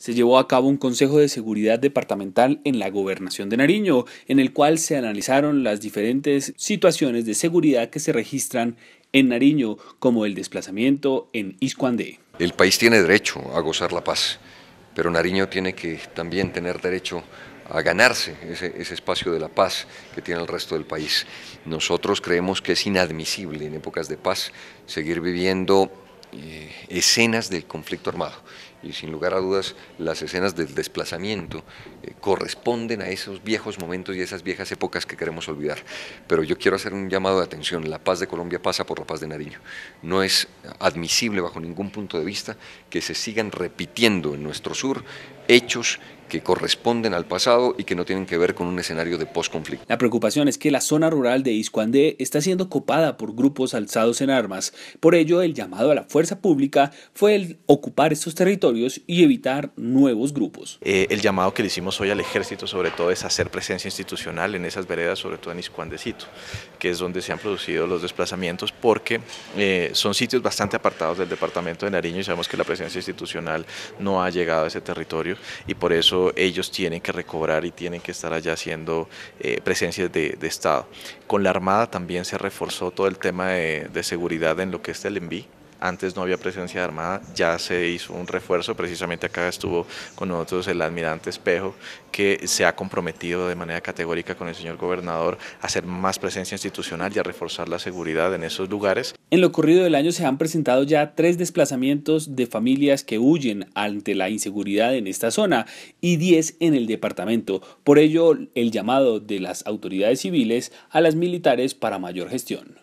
se llevó a cabo un Consejo de Seguridad Departamental en la Gobernación de Nariño, en el cual se analizaron las diferentes situaciones de seguridad que se registran en Nariño, como el desplazamiento en Iscuandé. El país tiene derecho a gozar la paz, pero Nariño tiene que también tener derecho a ganarse ese, ese, espacio de la paz que tiene el resto del país. Nosotros creemos que es inadmisible en épocas de paz seguir viviendo eh, escenas del conflicto armado. Y sin lugar a dudas, las escenas del desplazamiento eh, corresponden a esos viejos momentos y esas viejas épocas que queremos olvidar. Pero yo quiero hacer un llamado de atención. La paz de Colombia pasa por la paz de Nariño. No es admisible bajo ningún punto de vista que se sigan repitiendo en nuestro sur hechos que corresponden al pasado y que no tienen que ver con un escenario de posconflicto. La preocupación es que la zona rural de Iscuandé está siendo copada por grupos alzados en armas. Por ello, el llamado a la fuerza pública fue el ocupar estos territorios y evitar nuevos grupos. Eh, el llamado que le hicimos hoy al ejército, sobre todo, es hacer presencia institucional en esas veredas, sobre todo en Iscuandecito, que es donde se han producido los desplazamientos, porque eh, son sitios bastante apartados del departamento de Nariño y sabemos que la presencia institucional no ha llegado a ese territorio y por eso ellos tienen que recobrar y tienen que estar allá haciendo eh, presencias de, Estado. Con la Armada también se reforzó todo el tema de, de seguridad en lo que es el envío antes no había presencia armada, ya se hizo un refuerzo, precisamente acá estuvo con nosotros el almirante Espejo, que se ha comprometido de manera categórica con el señor gobernador a hacer más presencia institucional y a reforzar la seguridad en esos lugares. En lo ocurrido del año se han presentado ya tres desplazamientos de familias que huyen ante la inseguridad en esta zona y diez en el departamento. Por ello, el llamado de las autoridades civiles a las militares para mayor gestión.